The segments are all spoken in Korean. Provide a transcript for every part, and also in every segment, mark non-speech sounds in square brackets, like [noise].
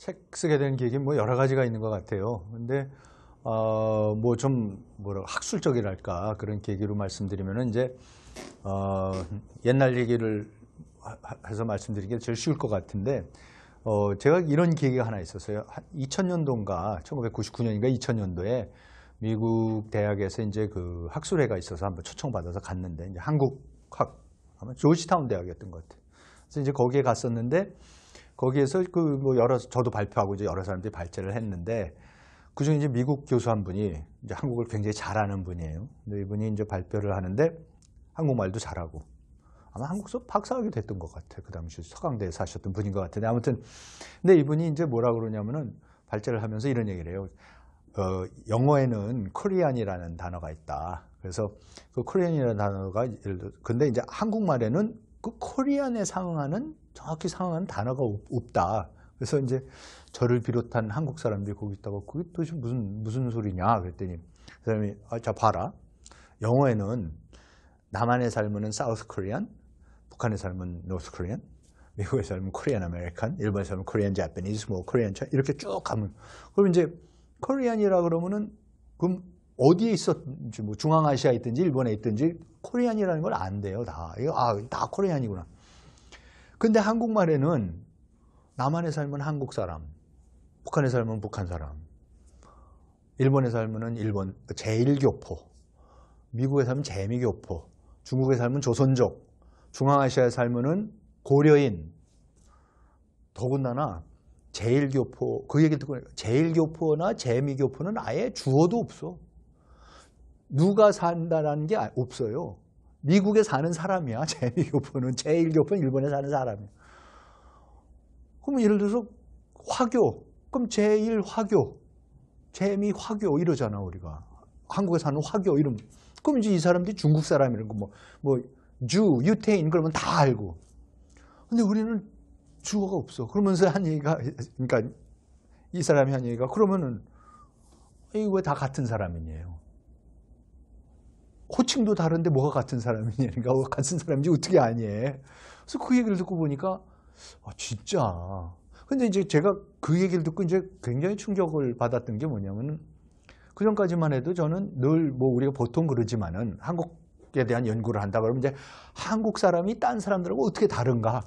책 쓰게 된 계기 뭐 여러 가지가 있는 것 같아요. 근데 어, 뭐 좀 뭐라 학술적이랄까 그런 계기로 말씀드리면 이제 어, 옛날 얘기를 해서 말씀드리기 제일 쉬울 것 같은데 어, 제가 이런 계기가 하나 있었어요. 2000년도인가 1999년인가 2000년도에 미국 대학에서 이제 그 학술회가 있어서 한번 초청받아서 갔는데 이제 한국학 아마 조지타운 대학이었던 것 같아요. 그래서 이제 거기에 갔었는데 거기에서 그 뭐 여러 저도 발표하고 이제 여러 사람들이 발제를 했는데 그중에 이제 미국 교수 한 분이 이제 한국을 굉장히 잘 아는 분이에요. 근데 이분이 이제 발표를 하는데 한국말도 잘하고 아마 한국 서업 박사학위 됐던 것 같아. 그 당시 서강대에 사셨던 분인 것 같은데 아무튼 근데 이분이 이제 뭐라 그러냐면은 발제를 하면서 이런 얘기를 해요. 어, 영어에는 코리안이라는 단어가 있다. 그래서 그 코리안이라는 단어가 예를 들어 근데 이제 한국말에는 그 코리안에 상응하는 정확히 상황하 단어가 없다. 그래서 이제 저를 비롯한 한국 사람들이 거기 있다고 그게 도대체 무슨 무슨 소리냐 그랬더니 그 사람이 아, 자 봐라 영어에는 남한의 삶은 사우스 코리안 북한의 삶은 노스 코리안 미국의 삶은 코리안 아메리칸 일본의 삶은 코리안 재패니스 뭐 코리안 차 이렇게 쭉 가면 그럼 이제 코리안이라 그러면은 그럼 어디에 있었는지 뭐 중앙아시아에 있든지 일본에 있든지 코리안이라는 걸 안돼요 다 이거 아다 코리안이구나 근데 한국말에는 남한의 삶은 한국 사람, 북한의 삶은 북한 사람, 일본의 삶은 일본 제1교포, 미국의 삶은 재미교포, 중국의 삶은 조선족, 중앙아시아의삶은 고려인, 더군다나 제1교포, 그 얘기 듣고 제1교포나 재미교포는 아예 주어도 없어. 누가 산다라는 게 없어요. 미국에 사는 사람이야. [laughs] 제2교포는. 제1교포는 일본에 사는 사람이야. 그럼 예를 들어서 화교. 그럼 제1화교. 재미 화교 이러잖아 우리가. 한국에 사는 화교 이름. 그럼 이제 이 사람들이 중국 사람이라는 거 뭐, 뭐, 주, 유태인 그러면 다 알고. 근데 우리는 주어가 없어. 그러면서 한 얘기가, 그러니까 이 사람이 한 얘기가 그러면은 이왜 다 같은 사람이에요? 호칭도 다른데 뭐가 같은 사람이냐, 그러니까 어, 같은 사람인지 어떻게 아니 해. 그래서 그 얘기를 듣고 보니까, 아, 진짜. 근데 이제 제가 그 얘기를 듣고 이제 굉장히 충격을 받았던 게 뭐냐면은, 그 전까지만 해도 저는 늘 뭐 우리가 보통 그러지만은 한국에 대한 연구를 한다 그러면 이제 한국 사람이 딴 사람들하고 어떻게 다른가.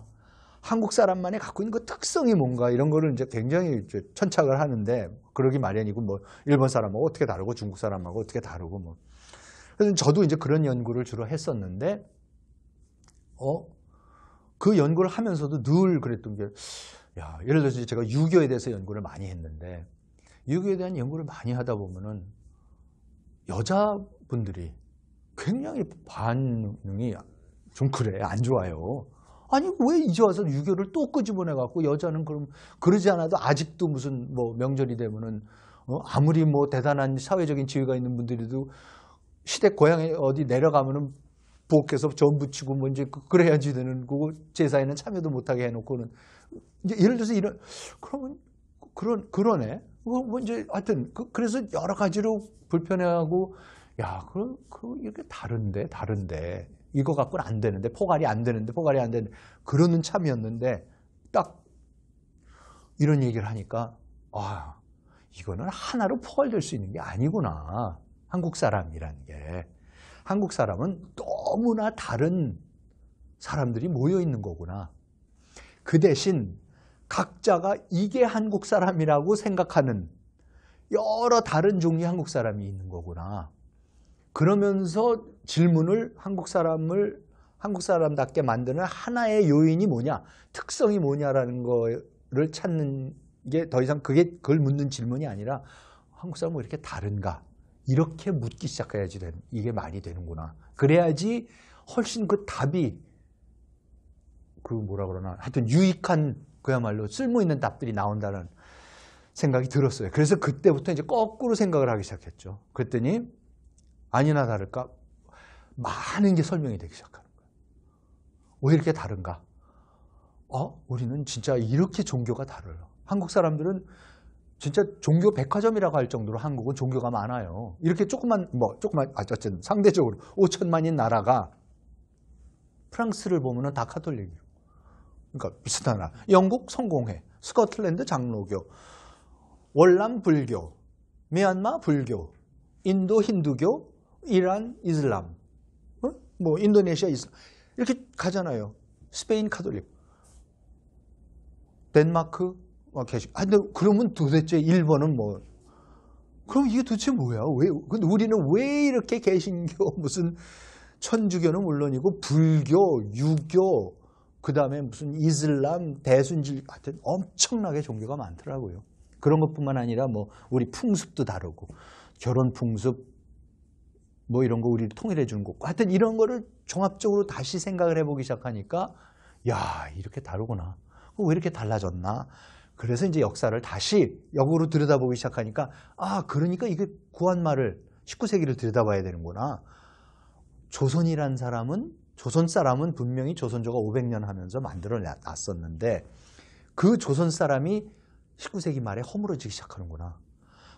한국 사람만의 갖고 있는 그 특성이 뭔가 이런 거를 이제 굉장히 이제 천착을 하는데 그러기 마련이고 뭐 일본 사람하고 어떻게 다르고 중국 사람하고 어떻게 다르고 뭐 그래서 저도 이제 그런 연구를 주로 했었는데, 어, 그 연구를 하면서도 늘 그랬던 게, 야, 예를 들어서 제가 유교에 대해서 연구를 많이 했는데, 유교에 대한 연구를 많이 하다 보면은 여자분들이 굉장히 반응이 좀 그래, 안 좋아요. 아니 왜 이제 와서 유교를 또 끄집어내 갖고 여자는 그럼 그러지 않아도 아직도 무슨 뭐 명절이 되면은 어? 아무리 뭐 대단한 사회적인 지위가 있는 분들이도 시댁 고향에 어디 내려가면은 부엌에서 전 부치고 뭐 이제 그, 그래야지 되는 거고 제사에는 참여도 못하게 해놓고는 이제 예를 들어서 이런 그러면 그런 그러네 뭐, 뭐 이제 하여튼 그, 래서 여러 가지로 불편해하고 야 그럼 그이게 다른데 다른데 이거 갖고는 안 되는데 포괄이 안 되는데 포괄이 안 되는 그러는 참이었는데 딱 이런 얘기를 하니까 아 이거는 하나로 포괄될 수 있는 게 아니구나 한국 사람이라는 게 한국 사람은 너무나 다른 사람들이 모여 있는 거구나. 그 대신 각자가 이게 한국 사람이라고 생각하는 여러 다른 종류의 한국 사람이 있는 거구나. 그러면서 질문을 한국 사람을 한국 사람답게 만드는 하나의 요인이 뭐냐, 특성이 뭐냐라는 거를 찾는 게 더 이상 그게 그걸 묻는 질문이 아니라 한국 사람은 왜 이렇게 다른가? 이렇게 묻기 시작해야지 되는, 이게 말이 되는구나. 그래야지 훨씬 그 답이 그 뭐라 그러나 하여튼 유익한 그야말로 쓸모 있는 답들이 나온다는 생각이 들었어요. 그래서 그때부터 이제 거꾸로 생각을 하기 시작했죠. 그랬더니 아니나 다를까 많은 게 설명이 되기 시작하는 거예요. 왜 이렇게 다른가? 어, 우리는 진짜 이렇게 종교가 다르요 한국 사람들은 진짜 종교 백화점이라고 할 정도로 한국은 종교가 많아요. 이렇게 조그만 뭐 조그만 아 어쨌든 상대적으로 5천만인 나라가 프랑스를 보면은 다 카톨릭이에요. 그러니까 비슷하나 영국 성공회, 스코틀랜드 장로교, 월남 불교, 미얀마 불교, 인도 힌두교, 이란 이슬람, 어? 뭐 인도네시아 이슬람 이렇게 가잖아요. 스페인 카톨릭, 덴마크 막 어, 계시. 아, 근데 그러면 도대체 1번은 뭐? 그럼 이게 도대체 뭐야? 왜? 근데 우리는 왜 이렇게 개신교 [laughs] 무슨 천주교는 물론이고 불교, 유교, 그 다음에 무슨 이슬람, 대순질 하여튼 엄청나게 종교가 많더라고요. 그런 것뿐만 아니라 뭐 우리 풍습도 다르고 결혼 풍습 뭐 이런 거 우리를 통일해 주는 거고 하여튼 이런 거를 종합적으로 다시 생각을 해보기 시작하니까 야 이렇게 다르구나. 왜 이렇게 달라졌나? 그래서 이제 역사를 다시 역으로 들여다보기 시작하니까 아 그러니까 이게 구한말을 19세기를 들여다봐야 되는구나. 조선이란 사람은 조선 사람은 분명히 조선조가 500년 하면서 만들어 놨었는데 그 조선 사람이 19세기 말에 허물어지기 시작하는구나.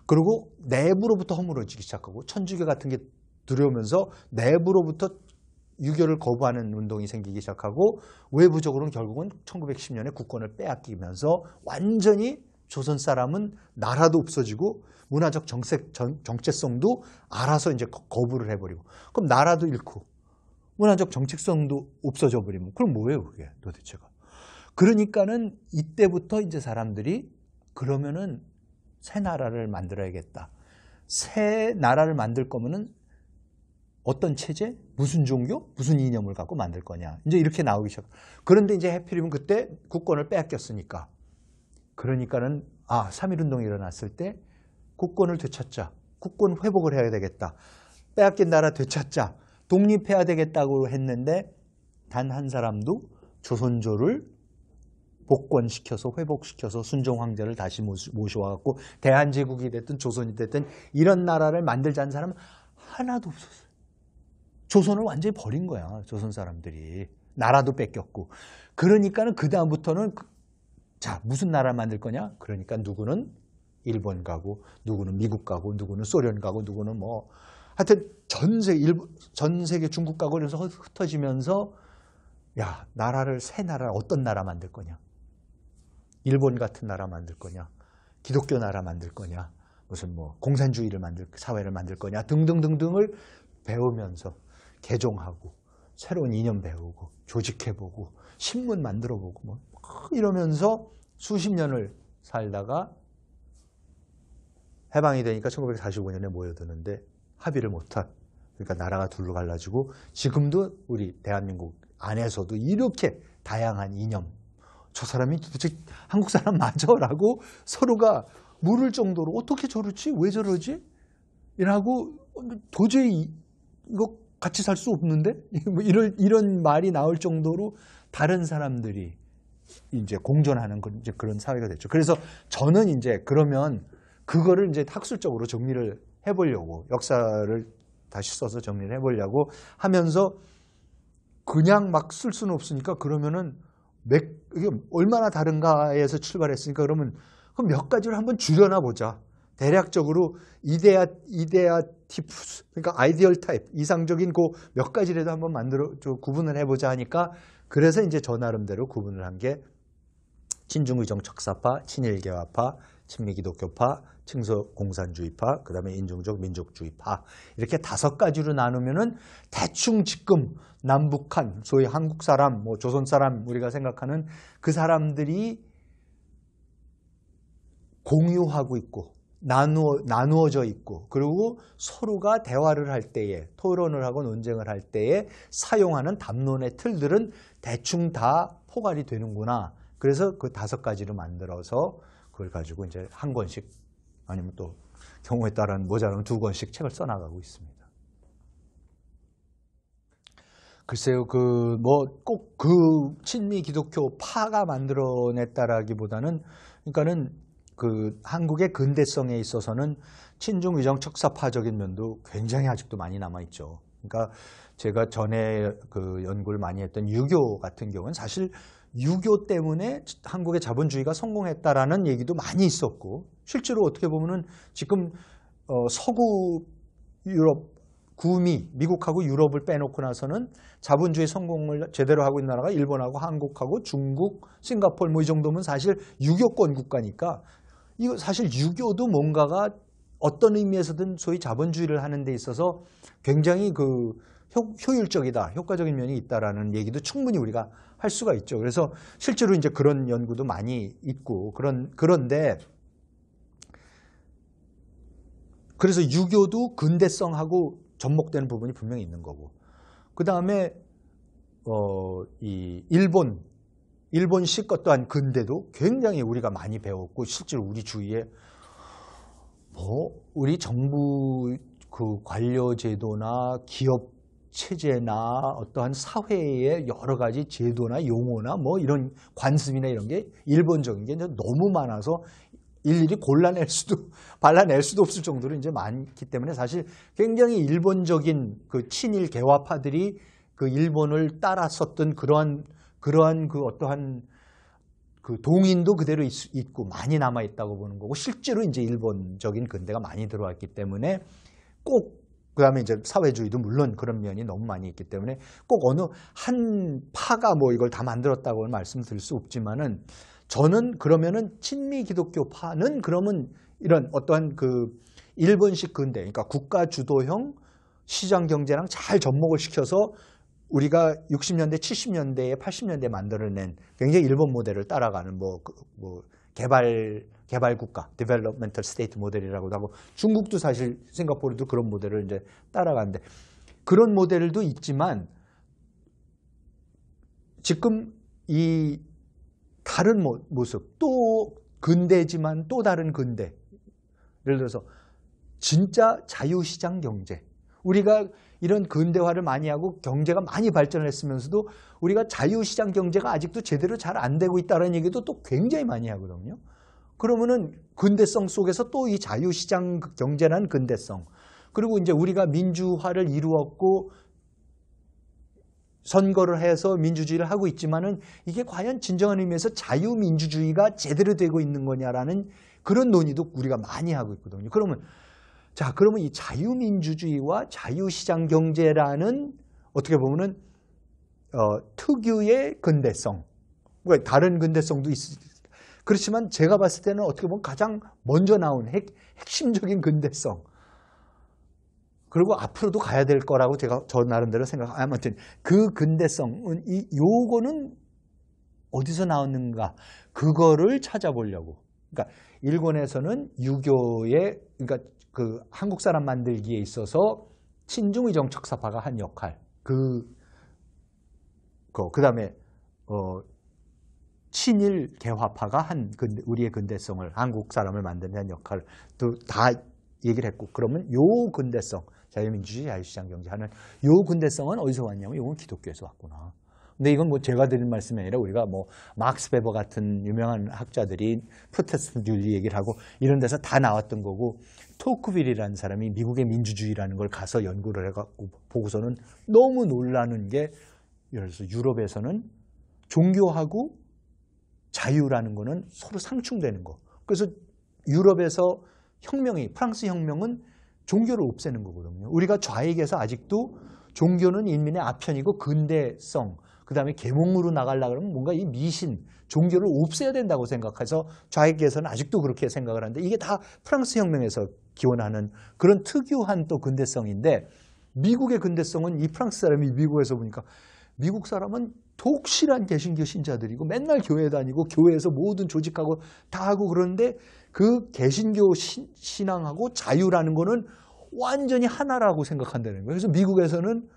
그리고 내부로부터 허물어지기 시작하고 천주교 같은 게 들어오면서 내부로부터 유교를 거부하는 운동이 생기기 시작하고 외부적으로는 결국은 1910년에 국권을 빼앗기면서 완전히 조선 사람은 나라도 없어지고 문화적 정책, 정체성도 알아서 이제 거부를 해버리고 그럼 나라도 잃고 문화적 정체성도 없어져 버리면 그럼 뭐예요 그게 도대체가 그러니까는 이때부터 이제 사람들이 그러면은 새 나라를 만들어야겠다 새 나라를 만들 거면은 어떤 체제, 무슨 종교, 무슨 이념을 갖고 만들 거냐. 이제 이렇게 나오기 시작. 그런데 이제 해피림은 그때 국권을 빼앗겼으니까. 그러니까는 아, 3.1운동이 일어났을 때 국권을 되찾자. 국권 회복을 해야 되겠다. 빼앗긴 나라 되찾자. 독립해야 되겠다고 했는데 단 한 사람도 조선조를 복권시켜서 회복시켜서 순종 황제를 다시 모셔와갖고 대한제국이 됐든 조선이 됐든 이런 나라를 만들자는 사람은 하나도 없었어요. 조선을 완전히 버린 거야. 조선 사람들이. 나라도 뺏겼고. 그러니까는 그다음부터는 그, 자, 무슨 나라 만들 거냐? 그러니까 누구는 일본 가고, 누구는 미국 가고, 누구는 소련 가고, 누구는 뭐 하여튼 전 세계 일본, 전 세계 중국 가고 그래서 흩어지면서 야, 나라를 새 나라 어떤 나라 만들 거냐? 일본 같은 나라 만들 거냐? 기독교 나라 만들 거냐? 무슨 뭐 공산주의를 만들 사회를 만들 거냐? 등등등등을 배우면서 개종하고 새로운 이념 배우고 조직해보고 신문 만들어보고 뭐 이러면서 수십 년을 살다가 해방이 되니까 1945년에 모여드는데 합의를 못한 그러니까 나라가 둘로 갈라지고 지금도 우리 대한민국 안에서도 이렇게 다양한 이념 저 사람이 도대체 한국 사람 맞아라고 [laughs] 서로가 물을 정도로 어떻게 저러지 왜 저러지 이라고 도저히 이거 같이 살 수 없는데? [laughs] 뭐 이런, 이런 말이 나올 정도로 다른 사람들이 이제 공존하는 그런, 이제 그런 사회가 됐죠. 그래서 저는 이제 그러면 그거를 이제 학술적으로 정리를 해보려고 역사를 다시 써서 정리를 해보려고 하면서 그냥 막 쓸 수는 없으니까 그러면은 맥, 이게 얼마나 다른가에서 출발했으니까 그러면 그몇 가지를 한번 줄여나 보자. 대략적으로 이데아, 이데아 티프스, 그러니까 아이디얼 타입, 이상적인 그몇 가지라도 한번 만들어, 좀 구분을 해보자 하니까 그래서 이제 저 나름대로 구분을 한 게 친중의정 척사파, 친일개화파, 친미기독교파, 층소공산주의파, 그 다음에 인종적 민족주의파 이렇게 다섯 가지로 나누면은 대충 지금 남북한, 소위 한국 사람, 뭐 조선 사람 우리가 생각하는 그 사람들이 공유하고 있고 나누어, 나누어져 있고 그리고 서로가 대화를 할 때에 토론을 하고 논쟁을 할 때에 사용하는 담론의 틀들은 대충 다 포괄이 되는구나. 그래서 그 다섯 가지를 만들어서 그걸 가지고 이제 한 권씩 아니면 또 경우에 따라 모자라면 두 권씩 책을 써나가고 있습니다. 글쎄요, 그, 뭐, 꼭 그 친미 기독교 파가 만들어냈다라기보다는, 그러니까는 그 한국의 근대성에 있어서는 친중 위정 척사파적인 면도 굉장히 아직도 많이 남아 있죠. 그러니까 제가 전에 그 연구를 많이 했던 유교 같은 경우는 사실 유교 때문에 한국의 자본주의가 성공했다라는 얘기도 많이 있었고 실제로 어떻게 보면은 지금 어 서구 유럽 구미 미국하고 유럽을 빼놓고 나서는 자본주의 성공을 제대로 하고 있는 나라가 일본하고 한국하고 중국, 싱가폴 뭐 이 정도면 사실 유교권 국가니까 이거 사실 유교도 뭔가가 어떤 의미에서든 소위 자본주의를 하는 데 있어서 굉장히 그 효율적이다, 효과적인 면이 있다라는 얘기도 충분히 우리가 할 수가 있죠. 그래서 실제로 이제 그런 연구도 많이 있고 그런 그런데 그래서 유교도 근대성하고 접목되는 부분이 분명히 있는 거고 그 다음에 어 이 일본 일본식 것 또한 근대도 굉장히 우리가 많이 배웠고 실제로 우리 주위에 뭐 우리 정부 그 관료 제도나 기업 체제나 어떠한 사회의 여러 가지 제도나 용어나 뭐 이런 관습이나 이런 게 일본적인 게 너무 많아서 일일이 골라낼 수도 [laughs] 발라낼 수도 없을 정도로 이제 많기 때문에 사실 굉장히 일본적인 그 친일 개화파들이 그 일본을 따랐었던 그러한 그러한 그 어떠한 그 동인도 그대로 있, 고 많이 남아 있다고 보는 거고 실제로 이제 일본적인 근대가 많이 들어왔기 때문에 꼭 그다음에 이제 사회주의도 물론 그런 면이 너무 많이 있기 때문에 꼭 어느 한 파가 뭐 이걸 다 만들었다고 말씀드릴 수 없지만은 저는 그러면은 친미 기독교 파는 그러면 이런 어떠한 그 일본식 근대 그러니까 국가 주도형 시장 경제랑 잘 접목을 시켜서 우리가 60년대, 70년대에 80년대 만들어낸 굉장히 일본 모델을 따라가는 뭐, 그, 뭐 개발 개발 국가, d e v e l o p m e n t state 모델이라고도 하고 중국도 사실 싱가포르도 그런 모델을 이제 따라가는데 그런 모델도 있지만 지금 이 다른 모습 또 근대지만 또 다른 근대 예를 들어서 진짜 자유시장 경제 우리가 이런 근대화를 많이 하고 경제가 많이 발전을 했으면서도 우리가 자유시장 경제가 아직도 제대로 잘 안 되고 있다는 얘기도 또 굉장히 많이 하거든요. 그러면은 근대성 속에서 또 이 자유시장 그 경제란 근대성 그리고 이제 우리가 민주화를 이루었고 선거를 해서 민주주의를 하고 있지만은 이게 과연 진정한 의미에서 자유민주주의가 제대로 되고 있는 거냐라는 그런 논의도 우리가 많이 하고 있거든요. 그러면 자, 그러면 이 자유민주주의와 자유시장 경제라는 어떻게 보면은 어, 특유의 근대성, 그러니까 다른 근대성도 있, 그렇지만 제가 봤을 때는 어떻게 보면 가장 먼저 나온 핵, 핵심적인 근대성. 그리고 앞으로도 가야 될 거라고 제가 저 나름대로 생각, 아, 아무튼 그 근대성, 은 이, 요거는 어디서 나왔는가. 그거를 찾아보려고. 그러니까 일본에서는 유교의, 그러니까 그 한국 사람 만들기에 있어서 친중의 정척사파가한 역할 그, 그, 그 다음에 어, 친일 개화파가 한근 우리의 근대성을 한국 사람을 만드는 한 역할을 또다 얘기를 했고 그러면 요 근대성 자유민주주의 자유시장 경제 하는 요 근대성은 어디서 왔냐면 이건 기독교에서 왔구나. 근데 이건 뭐 제가 드린 말씀이 아니라 우리가 뭐 막스 베버 같은 유명한 학자들이 프로테스트 윤리 얘기를 하고 이런 데서 다 나왔던 거고 토크빌이라는 사람이 미국의 민주주의라는 걸 가서 연구를 해갖고 보고서는 너무 놀라는 게 예를 들어서 유럽에서는 종교하고 자유라는 거는 서로 상충되는 거. 그래서 유럽에서 혁명이 프랑스 혁명은 종교를 없애는 거거든요. 우리가 좌익에서 아직도 종교는 인민의 아편이고 근대성, 그 다음에 계몽으로 나가려 그러면 뭔가 이 미신, 종교를 없애야 된다고 생각해서 좌익에서는 아직도 그렇게 생각을 하는데 이게 다 프랑스 혁명에서 기원하는 그런 특유한 또 근대성인데 미국의 근대성은 이 프랑스 사람이 미국에서 보니까 미국 사람은 독실한 개신교 신자들이고 맨날 교회 다니고 교회에서 모든 조직하고 다 하고 그러는데 그 개신교 신, 신앙하고 자유라는 거는 완전히 하나라고 생각한다는 거예요. 그래서 미국에서는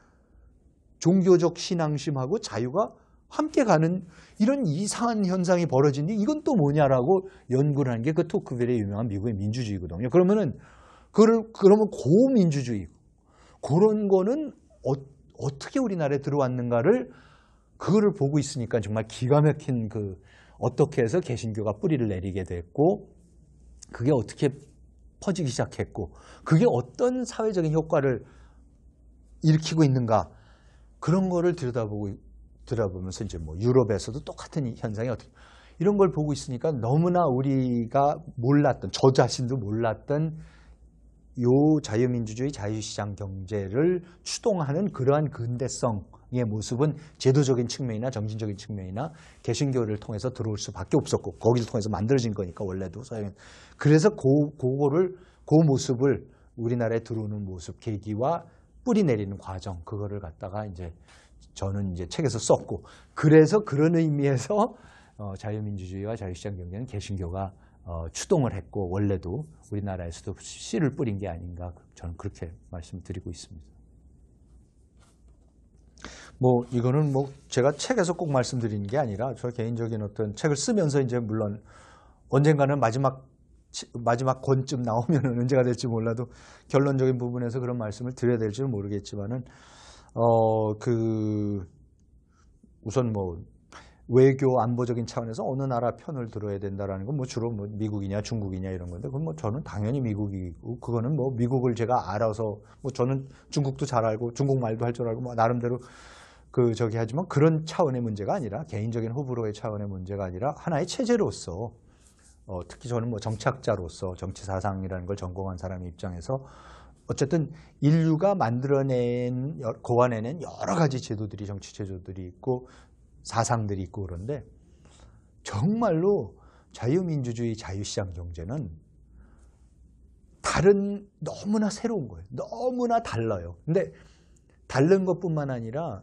종교적 신앙심하고 자유가 함께 가는 이런 이상한 현상이 벌어지니 이건 또 뭐냐라고 연구를 하는 게 그 토크빌의 유명한 미국의 민주주의거든요. 그러면은 그걸 그러면 고민주주의 그런 거는 어, 떻게 우리나라에 들어왔는가를 그거를 보고 있으니까 정말 기가 막힌 그 어떻게 해서 개신교가 뿌리를 내리게 됐고 그게 어떻게 퍼지기 시작했고 그게 어떤 사회적인 효과를 일으키고 있는가 그런 거를 들여다보고 들어보면서 이제 뭐 유럽에서도 똑같은 현상이 어떻게 이런 걸 보고 있으니까 너무나 우리가 몰랐던 저 자신도 몰랐던 요 자유민주주의 자유시장 경제를 추동하는 그러한 근대성의 모습은 제도적인 측면이나 정신적인 측면이나 개신교를 통해서 들어올 수밖에 없었고 거기를 통해서 만들어진 거니까 원래도 서양 그래서 고, 그거를 그 모습을 우리나라에 들어오는 모습 계기와 뿌리 내리는 과정 그거를 갖다가 이제 저는 이제 책에서 썼고 그래서 그런 의미에서 어, 자유민주주의와 자유시장 경제는 개신교가 어, 추동을 했고 원래도 우리나라에서도 씨를 뿌린 게 아닌가 저는 그렇게 말씀드리고 있습니다. 뭐 이거는 뭐 제가 책에서 꼭말씀드리는게 아니라 저 개인적인 어떤 책을 쓰면서 이제 물론 언젠가는 마지막 마지막 권쯤 나오면 [laughs] 언제가 될지 몰라도 결론적인 부분에서 그런 말씀을 드려야 될지는 모르겠지만은 어, 그, 우선 뭐, 외교 안보적인 차원에서 어느 나라 편을 들어야 된다라는 건뭐 주로 뭐 미국이냐 중국이냐 이런 건데 그건 뭐 저는 당연히 미국이고 그거는 뭐 미국을 제가 알아서 뭐 저는 중국도 잘 알고 중국 말도 할 줄 알고 뭐 나름대로 그 저기 하지만 그런 차원의 문제가 아니라 개인적인 호불호의 차원의 문제가 아니라 하나의 체제로서 어 특히 저는 뭐 정착자로서 정치 사상이라는 걸 전공한 사람의 입장에서 어쨌든 인류가 만들어낸 고안에는 여러 가지 제도들이 정치 제도들이 있고 사상들이 있고 그런데 정말로 자유민주주의 자유시장 경제는 다른 너무나 새로운 거예요. 너무나 달라요. 근데 다른 것뿐만 아니라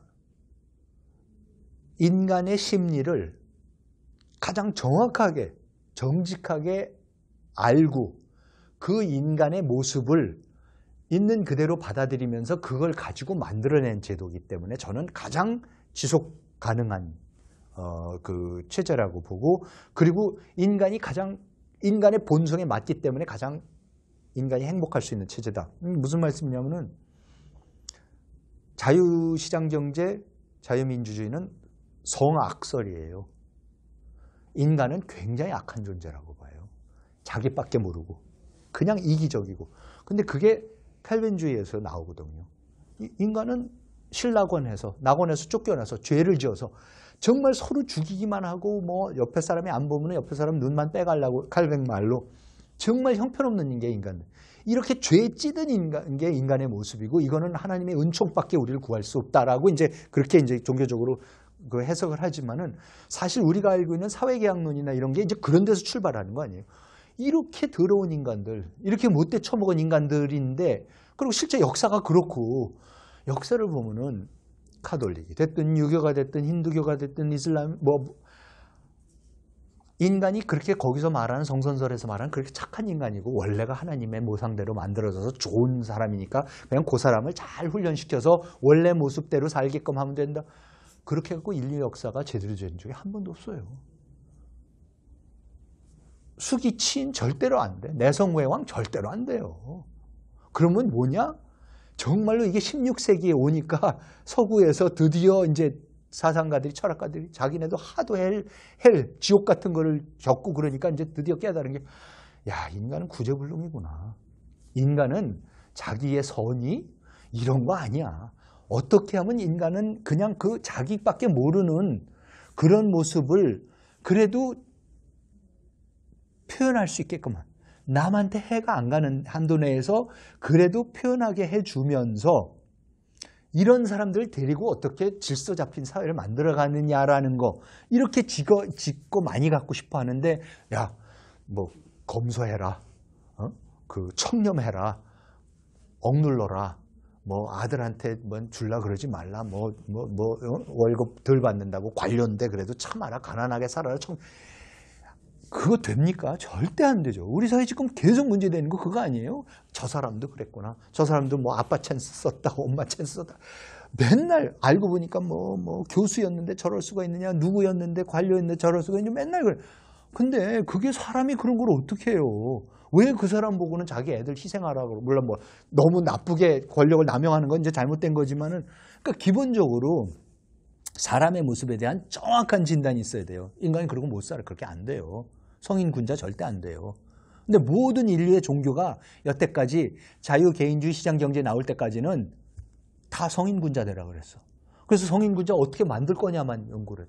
인간의 심리를 가장 정확하게 정직하게 알고 그 인간의 모습을 있는 그대로 받아들이면서 그걸 가지고 만들어낸 제도이기 때문에 저는 가장 지속 가능한 어, 그 체제라고 보고 그리고 인간이 가장 인간의 본성에 맞기 때문에 가장 인간이 행복할 수 있는 체제다. 음, 무슨 말씀이냐면은 자유시장 경제, 자유민주주의는 성악설이에요. 인간은 굉장히 악한 존재라고 봐요. 자기밖에 모르고 그냥 이기적이고 근데 그게 칼빈주의에서 나오거든요. 인간은 신낙원에서 낙원에서 쫓겨나서 죄를 지어서 정말 서로 죽이기만 하고 뭐 옆에 사람이 안 보면 옆에 사람 눈만 빼가려고 칼뱅 말로 정말 형편없는 게 인간. 이렇게 죄 찌든 인간, 게 인간의 모습이고 이거는 하나님의 은총밖에 우리를 구할 수 없다라고 이제 그렇게 이제 종교적으로 그 해석을 하지만은 사실 우리가 알고 있는 사회계약론이나 이런 게 이제 그런 데서 출발하는 거 아니에요. 이렇게 더러운 인간들, 이렇게 못돼 처먹은 인간들인데 그리고 실제 역사가 그렇고 역사를 보면은 카톨릭이 됐든 유교가 됐든 힌두교가 됐든 이슬람 뭐 인간이 그렇게 거기서 말하는 성선설에서 말하는 그렇게 착한 인간이고 원래가 하나님의 모상대로 만들어져서 좋은 사람이니까 그냥 그 사람을 잘 훈련시켜서 원래 모습대로 살게끔 하면 된다. 그렇게 해갖고 인류 역사가 제대로 된 적이 한 번도 없어요. 수기치인 절대로 안 돼. 내성외왕 절대로 안 돼요. 그러면 뭐냐? 정말로 이게 16세기에 오니까 [laughs] 서구에서 드디어 이제 사상가들이 철학가들이 자기네도 하도 헬, 헬, 지옥 같은 거를 겪고 그러니까 이제 드디어 깨달은 게 야, 인간은 구제불능이구나. 인간은 자기의 선이 이런 거 아니야. 어떻게 하면 인간은 그냥 그 자기밖에 모르는 그런 모습을 그래도 표현할 수있게끔 남한테 해가 안 가는 한도 내에서 그래도 표현하게 해주면서 이런 사람들 데리고 어떻게 질서 잡힌 사회를 만들어 가느냐라는 거 이렇게 지거, 짓고 많이 갖고 싶어 하는데 야 뭐 검소해라 어? 그 청렴해라 억눌러라 뭐 아들한테 뭔 뭐 줄라 그러지 말라 뭐 뭐뭐 뭐, 뭐, 어? 월급 덜 받는다고 관련돼 그래도 참아라 가난하게 살아라 청 그거 됩니까? 절대 안 되죠. 우리 사회 지금 계속 문제되는 거 그거 아니에요? 저 사람도 그랬구나. 저 사람도 뭐 아빠 찬스 썼다, 엄마 찬스 썼다. 맨날 알고 보니까 뭐, 뭐 교수였는데 저럴 수가 있느냐, 누구였는데 관료였는데 저럴 수가 있느냐, 맨날 그래. 근데 그게 사람이 그런 걸 어떻게 해요? 왜 그 사람 보고는 자기 애들 희생하라고, 물론 뭐 너무 나쁘게 권력을 남용하는 건 이제 잘못된 거지만은, 그러니까 기본적으로 사람의 모습에 대한 정확한 진단이 있어야 돼요. 인간이 그러고 못 살아. 그렇게 안 돼요. 성인 군자 절대 안 돼요. 근데 모든 인류의 종교가 여태까지 자유 개인주의 시장 경제 나올 때까지는 다 성인 군자 되라 그랬어. 그래서 성인 군자 어떻게 만들 거냐만 연구를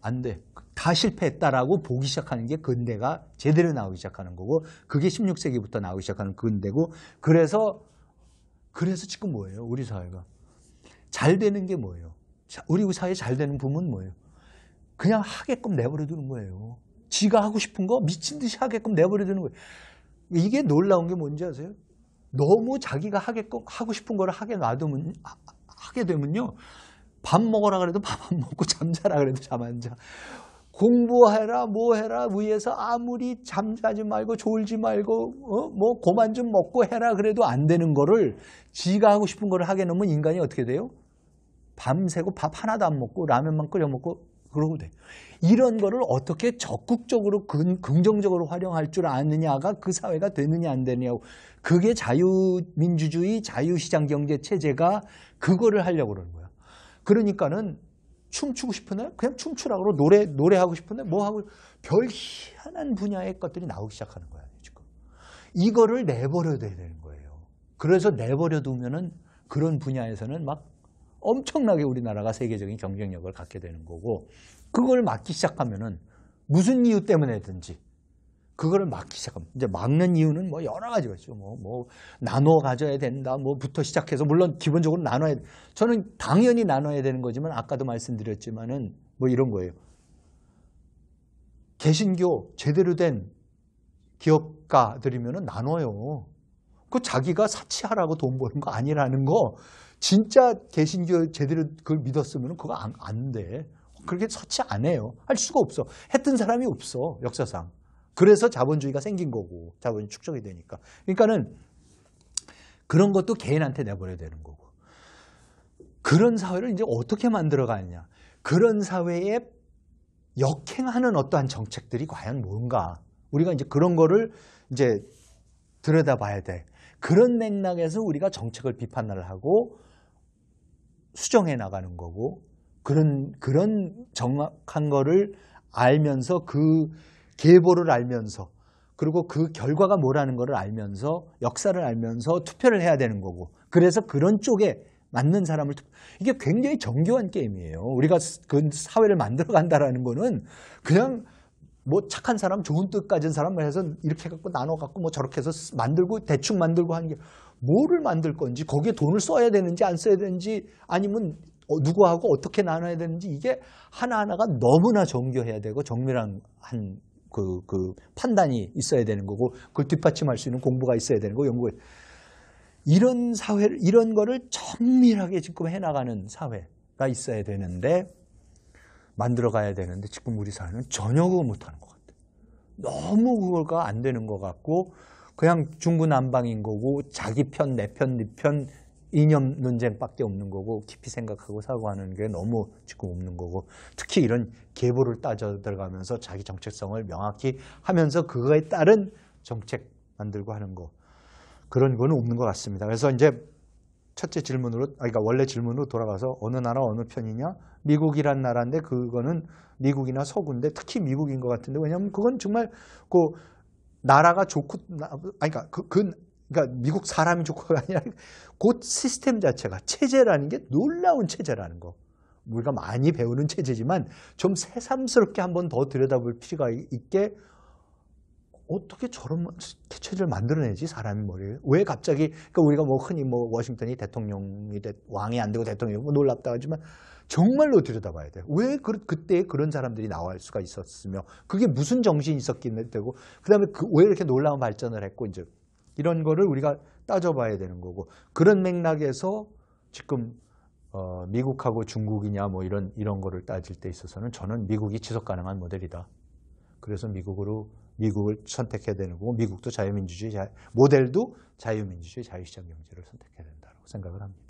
안 돼. 다 실패했다라고 보기 시작하는 게 근대가 제대로 나오기 시작하는 거고 그게 16세기부터 나오기 시작하는 근대고 그래서 그래서 지금 뭐예요? 우리 사회가 잘 되는 게 뭐예요? 우리 사회 잘 되는 부분은 뭐예요? 그냥 하게끔 내버려 두는 거예요. 지가 하고 싶은 거 미친 듯이 하게끔 내버려 두는 거예요. 이게 놀라운 게 뭔지 아세요? 너무 자기가 하게끔 하고 싶은 거를 하게 놔두면 하게 되면요. 밥 먹어라 그래도 밥 안 먹고 잠자라 그래도 잠 안 자. 공부해라 뭐 해라 위에서 아무리 잠자지 말고 졸지 말고 어? 뭐 고만 좀 먹고 해라 그래도 안 되는 거를 지가 하고 싶은 거를 하게 놓으면 인간이 어떻게 돼요? 밤새고 밥 하나도 안 먹고 라면만 끓여 먹고 그러면 돼. 이런 거를 어떻게 적극적으로 근, 긍정적으로 활용할 줄 아느냐가 그 사회가 되느냐 안 되느냐고 그게 자유민주주의 자유시장 경제 체제가 그거를 하려고 그러는 거야. 그러니까는 춤추고 싶은 데 그냥 춤추라 고 노래 노래하고 싶은 데뭐 하고 별 희한한 분야의 것들이 나오기 시작하는 거야 지금. 이거를 내버려 둬야 되는 거예요. 그래서 내버려 두면은 그런 분야에서는 막 엄청나게 우리나라가 세계적인 경쟁력을 갖게 되는 거고 그걸 막기 시작하면은 무슨 이유 때문에든지 그거를 막기 시작하면 이제 막는 이유는 뭐 여러 가지가 있죠. 뭐, 뭐, 나눠 가져야 된다. 뭐부터 시작해서, 물론 기본적으로 나눠야, 저는 당연히 나눠야 되는 거지만, 아까도 말씀드렸지만은 뭐 이런 거예요. 개신교 제대로 된 기업가들이면은 나눠요. 그 자기가 사치하라고 돈 버는 거 아니라는 거 진짜 개신교 제대로 그걸 믿었으면 그거 안, 안 돼. 그렇게 서치 안 해요. 할 수가 없어. 했던 사람이 없어. 역사상. 그래서 자본주의가 생긴 거고 자본이 축적이 되니까. 그러니까는 그런 것도 개인한테 내버려야 되는 거고. 그런 사회를 이제 어떻게 만들어가느냐. 그런 사회에 역행하는 어떠한 정책들이 과연 뭔가. 우리가 이제 그런 거를 이제 들여다봐야 돼. 그런 맥락에서 우리가 정책을 비판을 하고 수정해 나가는 거고 그런 그런 정확한 거를 알면서 그 계보를 알면서 그리고 그 결과가 뭐라는 거를 알면서 역사를 알면서 투표를 해야 되는 거고 그래서 그런 쪽에 맞는 사람을 이게 굉장히 정교한 게임이에요. 우리가 그 사회를 만들어 간다라는 거는 그냥 뭐 착한 사람, 좋은 뜻 가진 사람을 해서 이렇게 갖고 나눠 갖고 뭐 저렇게 해서 만들고 대충 만들고 하는 게 뭐를 만들 건지 거기에 돈을 써야 되는지 안 써야 되는지 아니면 어, 누구하고 어떻게 나눠야 되는지 이게 하나하나가 너무나 정교해야 되고 정밀한 한 그, 그 판단이 있어야 되는 거고 그걸 뒷받침할 수 있는 공부가 있어야 되는 거 연구가 이런 사회를 이런 거를 정밀하게 지금 해나가는 사회가 있어야 되는데 만들어 가야 되는데 지금 우리 사회는 전혀 그거 못하는 것 같아요. 너무 그걸가 안 되는 것 같고 그냥 중구난방인 거고 자기 편, 내 편, 네편 이념 논쟁밖에 없는 거고 깊이 생각하고 사고하는 게 너무 지금 없는 거고 특히 이런 계보를 따져 들어가면서 자기 정체성을 명확히 하면서 그거에 따른 정책 만들고 하는 거 그런 거는 없는 것 같습니다. 그래서 이제 첫째 질문으로 아, 그러니까 원래 질문으로 돌아가서 어느 나라 어느 편이냐 미국이란 나라인데 그거는 미국이나 서구인데 특히 미국인 것 같은데 왜냐하면 그건 정말 그 나라가 좋고 아니 그러니까 그, 그 그러니까 미국 사람이 좋고가 아니라 곧 시스템 자체가 체제라는 게 놀라운 체제라는 거. 우리가 많이 배우는 체제지만 좀 새삼스럽게 한 번 더 들여다볼 필요가 있게 어떻게 저런 체제를 만들어내지 사람이 머리를 왜 갑자기 그러니까 우리가 뭐 흔히 뭐 워싱턴이 대통령이 되, 왕이 안 되고 대통령이 뭐 놀랍다 하지만 정말로 들여다봐야 돼요. 왜 그, 그때 그런 사람들이 나올 수가 있었으며 그게 무슨 정신이 있었길래 되고 그다음에 그, 왜 이렇게 놀라운 발전을 했고 이제 이런 거를 우리가 따져봐야 되는 거고 그런 맥락에서 지금 어, 미국하고 중국이냐 뭐 이런 이런 거를 따질 때 있어서는 저는 미국이 지속 가능한 모델이다. 그래서 미국으로 미국을 선택해야 되는 거고 미국도 자유민주주의 자, 모델도 자유민주주의 자유시장 경제를 선택해야 된다고 생각을 합니다.